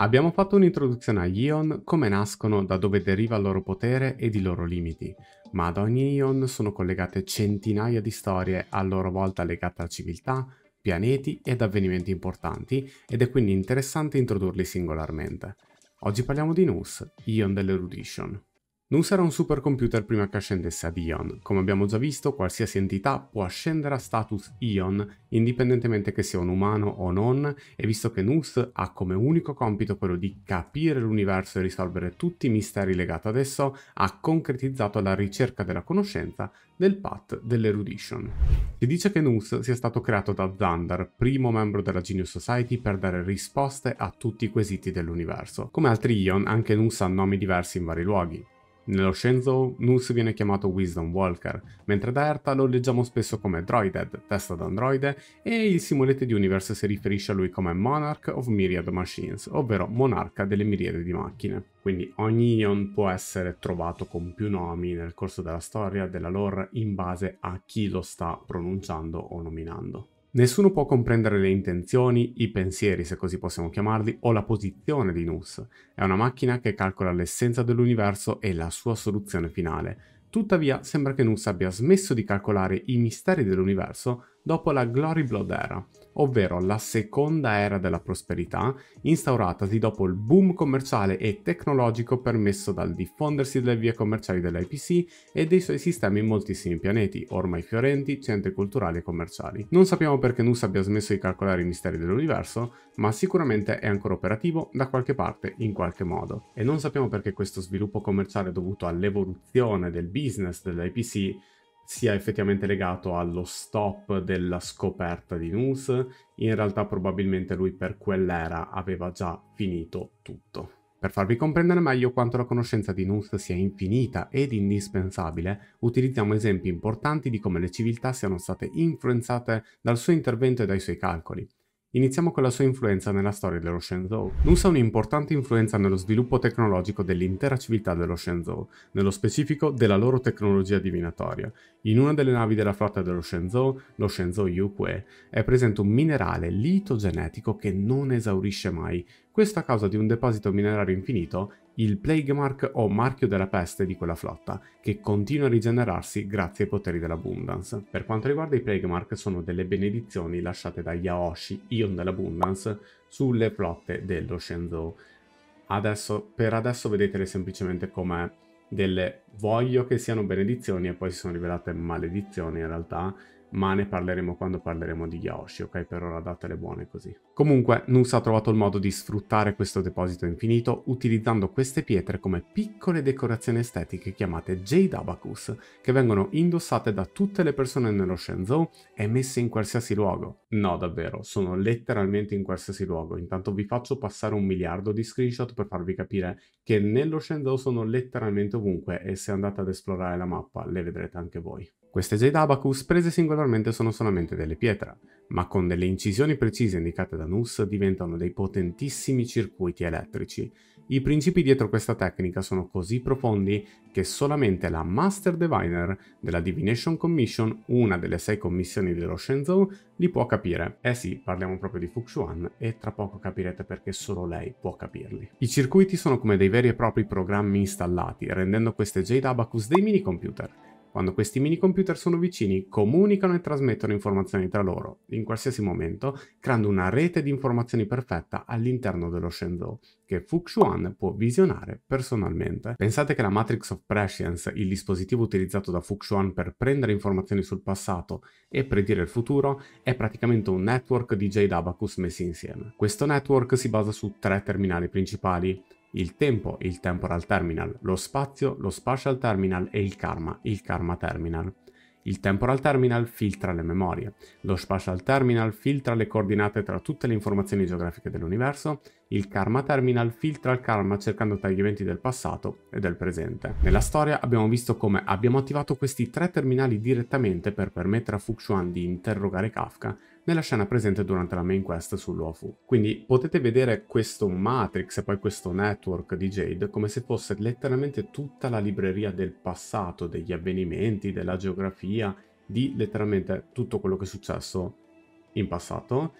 Abbiamo fatto un'introduzione agli Ion, come nascono, da dove deriva il loro potere ed i loro limiti, ma ad ogni Ion sono collegate centinaia di storie a loro volta legate a civiltà, pianeti ed avvenimenti importanti ed è quindi interessante introdurli singolarmente. Oggi parliamo di Nus, Ion dell'Erudition. Non sarà un supercomputer prima che ascendesse ad Ion. Come abbiamo già visto, qualsiasi entità può ascendere a status Ion, indipendentemente che sia un umano o non, e visto che Nus ha come unico compito quello di capire l'universo e risolvere tutti i misteri legati ad esso, ha concretizzato la ricerca della conoscenza del Path dell'Erudition. Si dice che Nus sia stato creato da Zandar, primo membro della Genius Society, per dare risposte a tutti i quesiti dell'universo. Come altri Ion, anche Nus ha nomi diversi in vari luoghi. Nello Shenzhou Nus viene chiamato Wisdom Walker, mentre da Erta lo leggiamo spesso come Droided, testa d'androide, e il Simulate di Universe si riferisce a lui come Monarch of Myriad Machines, ovvero monarca delle miriade di macchine. Quindi ogni Ion può essere trovato con più nomi nel corso della storia, della lore, in base a chi lo sta pronunciando o nominando. Nessuno può comprendere le intenzioni, i pensieri, se così possiamo chiamarli, o la posizione di Nus. È una macchina che calcola l'essenza dell'universo e la sua soluzione finale. Tuttavia, sembra che Nus abbia smesso di calcolare i misteri dell'universo dopo la Glory Blood era, ovvero la seconda era della prosperità instauratasi dopo il boom commerciale e tecnologico permesso dal diffondersi delle vie commerciali dell'IPC e dei suoi sistemi in moltissimi pianeti, ormai fiorenti, centri culturali e commerciali. Non sappiamo perché Nuss abbia smesso di calcolare i misteri dell'universo, ma sicuramente è ancora operativo da qualche parte in qualche modo. E non sappiamo perché questo sviluppo commerciale dovuto all'evoluzione del business dell'IPC sia effettivamente legato allo stop della scoperta di Nus, in realtà probabilmente lui per quell'era aveva già finito tutto. Per farvi comprendere meglio quanto la conoscenza di Nus sia infinita ed indispensabile, utilizziamo esempi importanti di come le civiltà siano state influenzate dal suo intervento e dai suoi calcoli. Iniziamo con la sua influenza nella storia dello Shenzhou. Lusa ha un'importante influenza nello sviluppo tecnologico dell'intera civiltà dello Shenzhou, nello specifico della loro tecnologia divinatoria. In una delle navi della flotta dello Shenzhou, lo Shenzhou Yukue, è presente un minerale litogenetico che non esaurisce mai, questo a causa di un deposito minerario infinito, il Plague Mark o marchio della peste di quella flotta, che continua a rigenerarsi grazie ai poteri dell'Abundance. Per quanto riguarda i Plague Mark sono delle benedizioni lasciate da Yaoshi, Ion dell'Abundance, sulle flotte dello Shenzhou. Adesso, per adesso vedetele semplicemente come delle voglio che siano benedizioni e poi si sono rivelate maledizioni in realtà, ma ne parleremo quando parleremo di Yaoshi, ok? Per ora date le buone così. Comunque, Nus ha trovato il modo di sfruttare questo deposito infinito utilizzando queste pietre come piccole decorazioni estetiche chiamate Jade Abacus, che vengono indossate da tutte le persone nello Shenzhou e messe in qualsiasi luogo. No, davvero, sono letteralmente in qualsiasi luogo. Intanto vi faccio passare un miliardo di screenshot per farvi capire che nello Shenzhou sono letteralmente ovunque e se andate ad esplorare la mappa le vedrete anche voi. Queste Jade Abacus, prese singolarmente sono solamente delle pietre, ma con delle incisioni precise indicate da Nuss diventano dei potentissimi circuiti elettrici. I principi dietro questa tecnica sono così profondi che solamente la Master Diviner della Divination Commission, una delle sei commissioni dello Shenzhou, li può capire. Eh sì, parliamo proprio di Fuxuan e tra poco capirete perché solo lei può capirli. I circuiti sono come dei veri e propri programmi installati, rendendo queste Jade Abacus dei mini computer quando questi mini computer sono vicini, comunicano e trasmettono informazioni tra loro, in qualsiasi momento, creando una rete di informazioni perfetta all'interno dello Shenzhou, che Fuxuan può visionare personalmente. Pensate che la Matrix of Prescience, il dispositivo utilizzato da Fuxuan per prendere informazioni sul passato e predire il futuro, è praticamente un network di Jade Abacus messi insieme. Questo network si basa su tre terminali principali, il tempo, il temporal terminal, lo spazio, lo spatial terminal e il karma, il karma terminal. Il temporal terminal filtra le memorie, lo spatial terminal filtra le coordinate tra tutte le informazioni geografiche dell'universo, il karma terminal filtra il karma cercando tra gli eventi del passato e del presente. Nella storia abbiamo visto come abbiamo attivato questi tre terminali direttamente per permettere a Fuxuan di interrogare Kafka nella scena presente durante la main quest sull'OFU. Quindi potete vedere questo Matrix e poi questo network di Jade come se fosse letteralmente tutta la libreria del passato, degli avvenimenti, della geografia, di letteralmente tutto quello che è successo in passato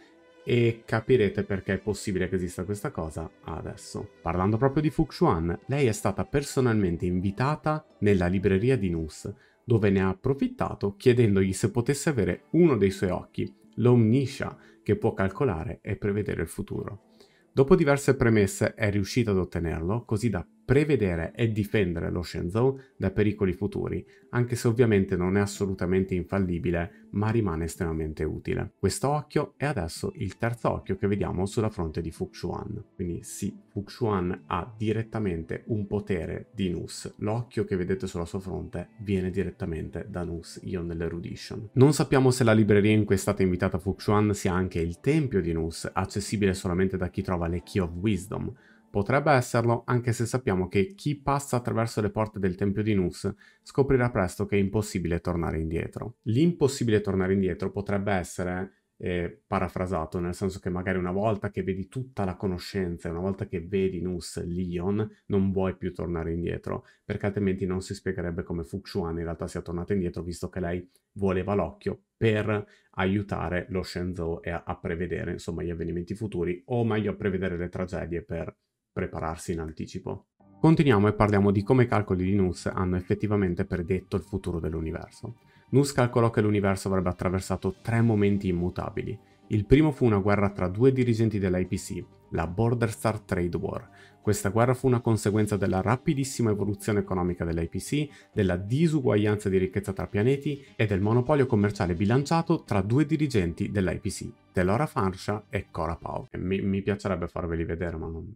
e capirete perché è possibile che esista questa cosa adesso. Parlando proprio di Fuxuan, lei è stata personalmente invitata nella libreria di Nus, dove ne ha approfittato chiedendogli se potesse avere uno dei suoi occhi, l'omniscia che può calcolare e prevedere il futuro. Dopo diverse premesse è riuscita ad ottenerlo, così da prevedere e difendere lo Zone da pericoli futuri, anche se ovviamente non è assolutamente infallibile, ma rimane estremamente utile. Questo occhio è adesso il terzo occhio che vediamo sulla fronte di Fuxuan. Quindi sì, Fuxuan ha direttamente un potere di Nus. L'occhio che vedete sulla sua fronte viene direttamente da Nus, io nell'erudition. Non sappiamo se la libreria in cui è stata invitata Fuxuan sia anche il tempio di Nus, accessibile solamente da chi trova le Key of Wisdom, Potrebbe esserlo, anche se sappiamo che chi passa attraverso le porte del Tempio di Nus scoprirà presto che è impossibile tornare indietro. L'impossibile tornare indietro potrebbe essere eh, parafrasato, nel senso che magari una volta che vedi tutta la conoscenza, una volta che vedi Nus, Leon, non vuoi più tornare indietro, perché altrimenti non si spiegherebbe come Fuxuan in realtà sia tornata indietro, visto che lei voleva l'occhio per aiutare lo Shenzhou a, a prevedere, insomma, gli avvenimenti futuri, o meglio a prevedere le tragedie per prepararsi in anticipo. Continuiamo e parliamo di come i calcoli di Nuss hanno effettivamente predetto il futuro dell'universo. Nuss calcolò che l'universo avrebbe attraversato tre momenti immutabili. Il primo fu una guerra tra due dirigenti dell'IPC, la Border Star Trade War. Questa guerra fu una conseguenza della rapidissima evoluzione economica dell'IPC, della disuguaglianza di ricchezza tra pianeti e del monopolio commerciale bilanciato tra due dirigenti dell'IPC, Delora Farsha e Cora Pau. Mi, mi piacerebbe farveli vedere, ma non,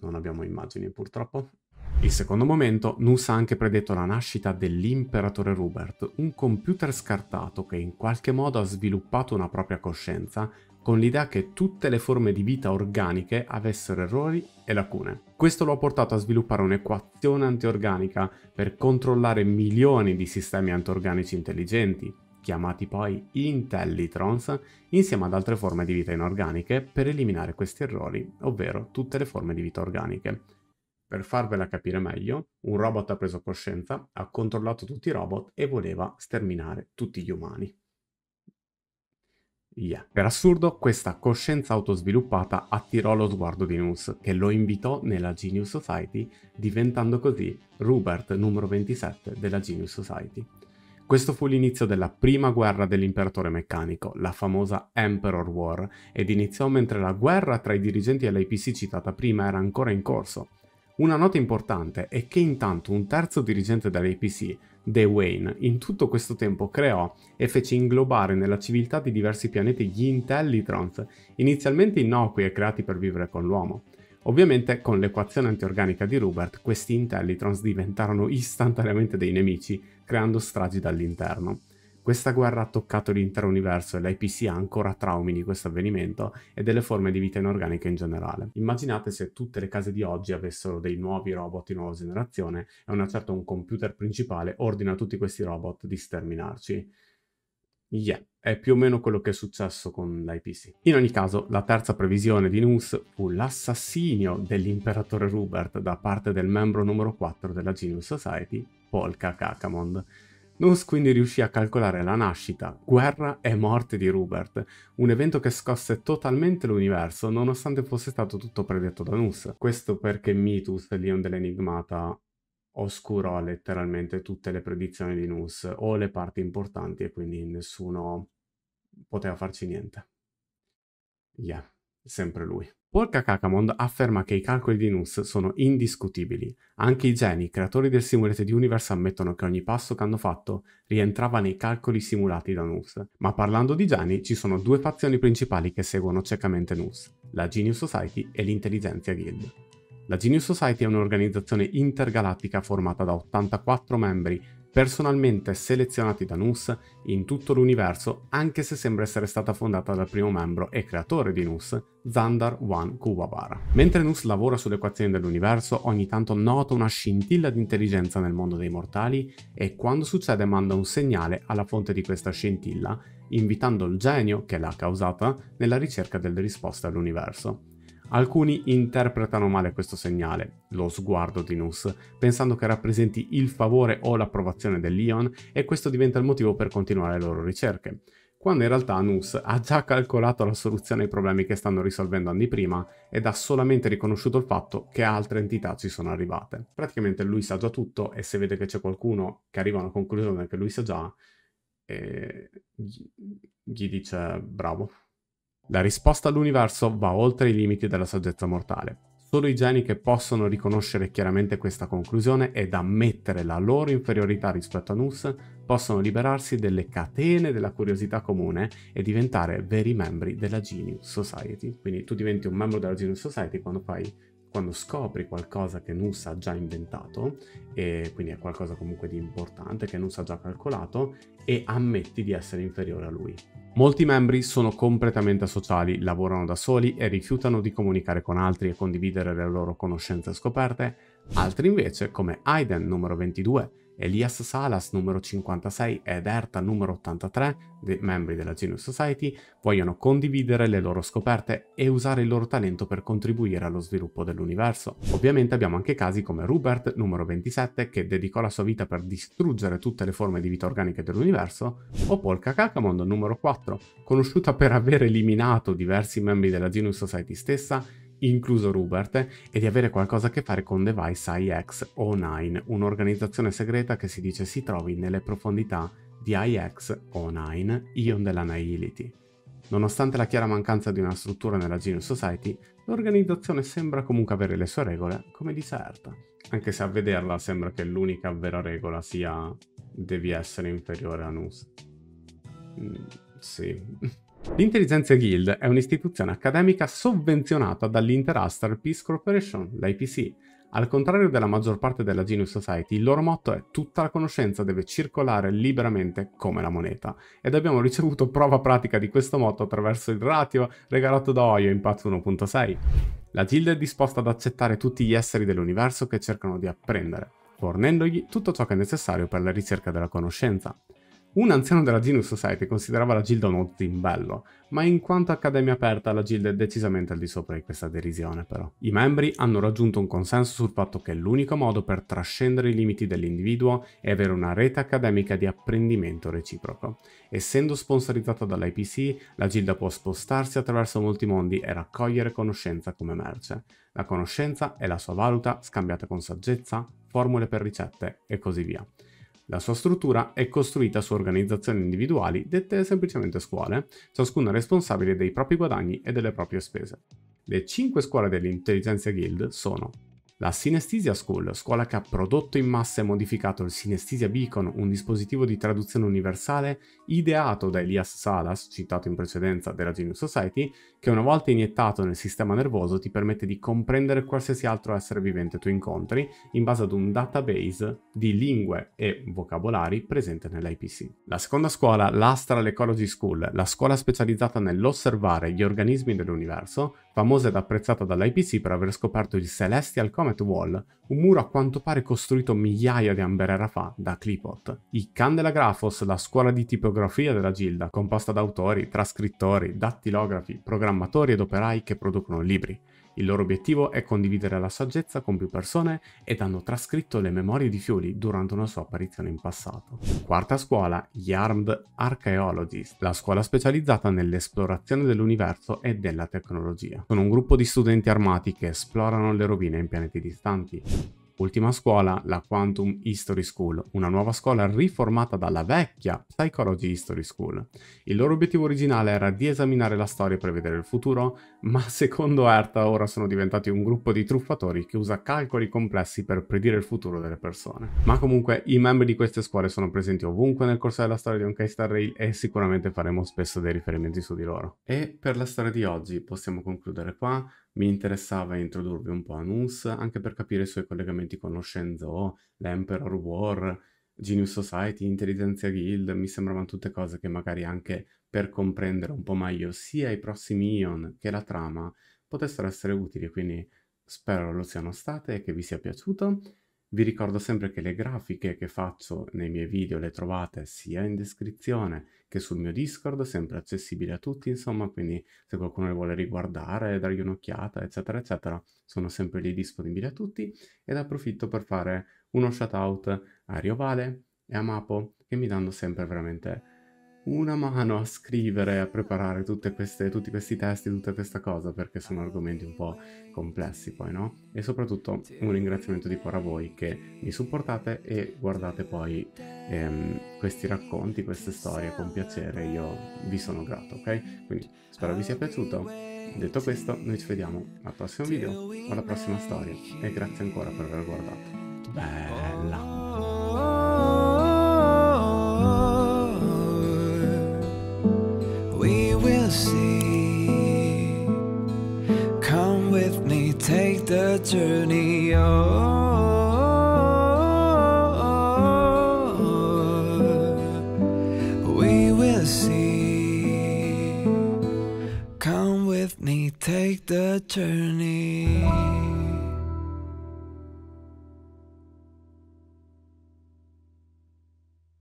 non abbiamo immagini purtroppo. Il secondo momento, Nus ha anche predetto la nascita dell'imperatore Rubert, un computer scartato che in qualche modo ha sviluppato una propria coscienza con l'idea che tutte le forme di vita organiche avessero errori e lacune. Questo lo ha portato a sviluppare un'equazione antiorganica per controllare milioni di sistemi antiorganici intelligenti, chiamati poi Intellitrons, insieme ad altre forme di vita inorganiche per eliminare questi errori, ovvero tutte le forme di vita organiche. Per farvela capire meglio, un robot ha preso coscienza, ha controllato tutti i robot e voleva sterminare tutti gli umani. Yeah. Per assurdo, questa coscienza autosviluppata attirò lo sguardo di Nus, che lo invitò nella Genius Society, diventando così Rupert numero 27 della Genius Society. Questo fu l'inizio della prima guerra dell'imperatore meccanico, la famosa Emperor War, ed iniziò mentre la guerra tra i dirigenti dell'IPC citata prima era ancora in corso. Una nota importante è che intanto un terzo dirigente dell'IPC, De Wayne, in tutto questo tempo creò e fece inglobare nella civiltà di diversi pianeti gli Intellitrons, inizialmente innocui e creati per vivere con l'uomo. Ovviamente con l'equazione antiorganica di Rubert questi Intellitrons diventarono istantaneamente dei nemici, creando stragi dall'interno. Questa guerra ha toccato l'intero universo e l'IPC ha ancora traumi di questo avvenimento e delle forme di vita inorganica in generale. Immaginate se tutte le case di oggi avessero dei nuovi robot di nuova generazione e una certa un computer principale ordina a tutti questi robot di sterminarci. Yeah, è più o meno quello che è successo con l'IPC. In ogni caso, la terza previsione di Nuss fu l'assassinio dell'imperatore Rupert da parte del membro numero 4 della Genius Society, Polka Kakamond. Nuss quindi riuscì a calcolare la nascita, guerra e morte di Rupert, un evento che scosse totalmente l'universo nonostante fosse stato tutto predetto da Nuss. Questo perché Mitus, Leon dell'Enigmata, oscurò letteralmente tutte le predizioni di Nus o le parti importanti e quindi nessuno poteva farci niente. Yeah, sempre lui. Polka Kakamond afferma che i calcoli di Nus sono indiscutibili. Anche i geni, creatori del Simulated Universe, ammettono che ogni passo che hanno fatto rientrava nei calcoli simulati da Nus. Ma parlando di geni, ci sono due fazioni principali che seguono ciecamente Nus, la Genius Society e l'Intelligenzia Guild. La Genius Society è un'organizzazione intergalattica formata da 84 membri personalmente selezionati da NUS in tutto l'universo, anche se sembra essere stata fondata dal primo membro e creatore di NUS, Zandar Wan Kuwabara. Mentre NUS lavora sulle equazioni dell'universo, ogni tanto nota una scintilla di intelligenza nel mondo dei mortali e quando succede manda un segnale alla fonte di questa scintilla, invitando il genio che l'ha causata nella ricerca delle risposte all'universo. Alcuni interpretano male questo segnale, lo sguardo di Nus, pensando che rappresenti il favore o l'approvazione dell'Ion e questo diventa il motivo per continuare le loro ricerche, quando in realtà Nus ha già calcolato la soluzione ai problemi che stanno risolvendo anni prima ed ha solamente riconosciuto il fatto che altre entità ci sono arrivate. Praticamente lui sa già tutto e se vede che c'è qualcuno che arriva a una conclusione che lui sa già, eh, gli dice bravo. La risposta all'universo va oltre i limiti della saggezza mortale. Solo i geni che possono riconoscere chiaramente questa conclusione ed ammettere la loro inferiorità rispetto a Nus possono liberarsi delle catene della curiosità comune e diventare veri membri della Genius Society. Quindi tu diventi un membro della Genius Society quando fai quando scopri qualcosa che Nus ha già inventato, e quindi è qualcosa comunque di importante che Nus ha già calcolato, e ammetti di essere inferiore a lui. Molti membri sono completamente asociali, lavorano da soli e rifiutano di comunicare con altri e condividere le loro conoscenze scoperte, altri invece, come Aiden numero 22, Elias Salas numero 56 ed Erta numero 83, de- membri della Genius Society, vogliono condividere le loro scoperte e usare il loro talento per contribuire allo sviluppo dell'universo. Ovviamente abbiamo anche casi come Rupert numero 27 che dedicò la sua vita per distruggere tutte le forme di vita organiche dell'universo, o Polka Kakamond numero 4, conosciuta per aver eliminato diversi membri della Genius Society stessa incluso Rupert, e di avere qualcosa a che fare con Device ix O9, un'organizzazione segreta che si dice si trovi nelle profondità di ix O9, Ion della Nihility. Nonostante la chiara mancanza di una struttura nella Genius Society, l'organizzazione sembra comunque avere le sue regole, come di certa. Anche se a vederla sembra che l'unica vera regola sia devi essere inferiore a Nus. Mm, sì. L'intelligenza Guild è un'istituzione accademica sovvenzionata dall'Interastar Peace Corporation, l'IPC. Al contrario della maggior parte della Genius Society, il loro motto è tutta la conoscenza deve circolare liberamente come la moneta. Ed abbiamo ricevuto prova pratica di questo motto attraverso il ratio regalato da Oyo in patch 1.6. La Guild è disposta ad accettare tutti gli esseri dell'universo che cercano di apprendere, fornendogli tutto ciò che è necessario per la ricerca della conoscenza. Un anziano della Genius Society considerava la Gilda uno zimbello, ma in quanto accademia aperta la Gilda è decisamente al di sopra di questa derisione però. I membri hanno raggiunto un consenso sul fatto che l'unico modo per trascendere i limiti dell'individuo è avere una rete accademica di apprendimento reciproco. Essendo sponsorizzata dall'IPC, la Gilda può spostarsi attraverso molti mondi e raccogliere conoscenza come merce. La conoscenza è la sua valuta scambiata con saggezza, formule per ricette e così via. La sua struttura è costruita su organizzazioni individuali dette semplicemente scuole, ciascuna responsabile dei propri guadagni e delle proprie spese. Le 5 scuole dell'Intelligenza Guild sono la Synesthesia School, scuola che ha prodotto in massa e modificato il Synesthesia Beacon, un dispositivo di traduzione universale ideato da Elias Salas, citato in precedenza della Genius Society, che una volta iniettato nel sistema nervoso ti permette di comprendere qualsiasi altro essere vivente tu incontri in base ad un database di lingue e vocabolari presente nell'IPC. La seconda scuola, l'Astral Ecology School, la scuola specializzata nell'osservare gli organismi dell'universo, famosa ed apprezzata dall'IPC per aver scoperto il Celestial Comet Comet Wall, un muro a quanto pare costruito migliaia di amberera fa da Clipot. I Candelagraphos, la scuola di tipografia della Gilda, composta da autori, trascrittori, dattilografi, programmatori ed operai che producono libri. Il loro obiettivo è condividere la saggezza con più persone ed hanno trascritto le memorie di Fioli durante una sua apparizione in passato. Quarta scuola, gli Armed Archaeologists, la scuola specializzata nell'esplorazione dell'universo e della tecnologia. Sono un gruppo di studenti armati che esplorano le rovine in pianeti distanti. Ultima scuola, la Quantum History School, una nuova scuola riformata dalla vecchia Psychology History School. Il loro obiettivo originale era di esaminare la storia e prevedere il futuro, ma secondo Erta ora sono diventati un gruppo di truffatori che usa calcoli complessi per predire il futuro delle persone. Ma comunque i membri di queste scuole sono presenti ovunque nel corso della storia di Honkai Star Rail e sicuramente faremo spesso dei riferimenti su di loro. E per la storia di oggi possiamo concludere qua mi interessava introdurvi un po' a Nuns anche per capire i suoi collegamenti con lo Shenzhou, l'Emperor War, Genius Society, Intelligenza Guild, mi sembravano tutte cose che magari anche per comprendere un po' meglio sia i prossimi Ion che la trama potessero essere utili, quindi spero lo siano state e che vi sia piaciuto. Vi ricordo sempre che le grafiche che faccio nei miei video le trovate sia in descrizione che sul mio Discord, sempre accessibile a tutti, insomma, quindi se qualcuno le vuole riguardare, dargli un'occhiata, eccetera, eccetera, sono sempre lì disponibili a tutti ed approfitto per fare uno shout out a Riovale e a Mapo che mi danno sempre veramente una mano a scrivere, a preparare queste, tutti questi testi, tutta questa cosa, perché sono argomenti un po' complessi poi, no? E soprattutto un ringraziamento di cuore a voi che mi supportate e guardate poi ehm, questi racconti, queste storie con piacere, io vi sono grato, ok? Quindi spero vi sia piaciuto. Detto questo, noi ci vediamo al prossimo video o alla prossima storia e grazie ancora per aver guardato. Bella! turn